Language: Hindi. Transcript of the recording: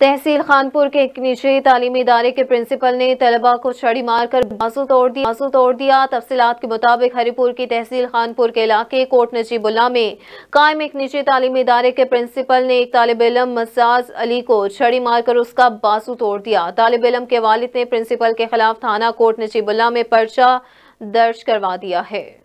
तहसील खानपुर के एक निजी तालीमी इदारे के प्रिंसिपल ने तलबा को छड़ी मारकर बाजू तोड़ दिया बाजू तोड़ दिया तफसीत के मुताबिक हरिपुर की तहसील खानपुर के इलाके कोट नजीबुल्ला में कायम एक निजी तालीमी इदारे के प्रिंसिपल ने एक तालब इलम मसाज अली को छड़ी मारकर उसका बाजू तोड़ दिया तालब इलम के वालिद ने प्रिंसिपल के खिलाफ थाना कोट नजीबुल्ला में पर्चा दर्ज करवा दिया है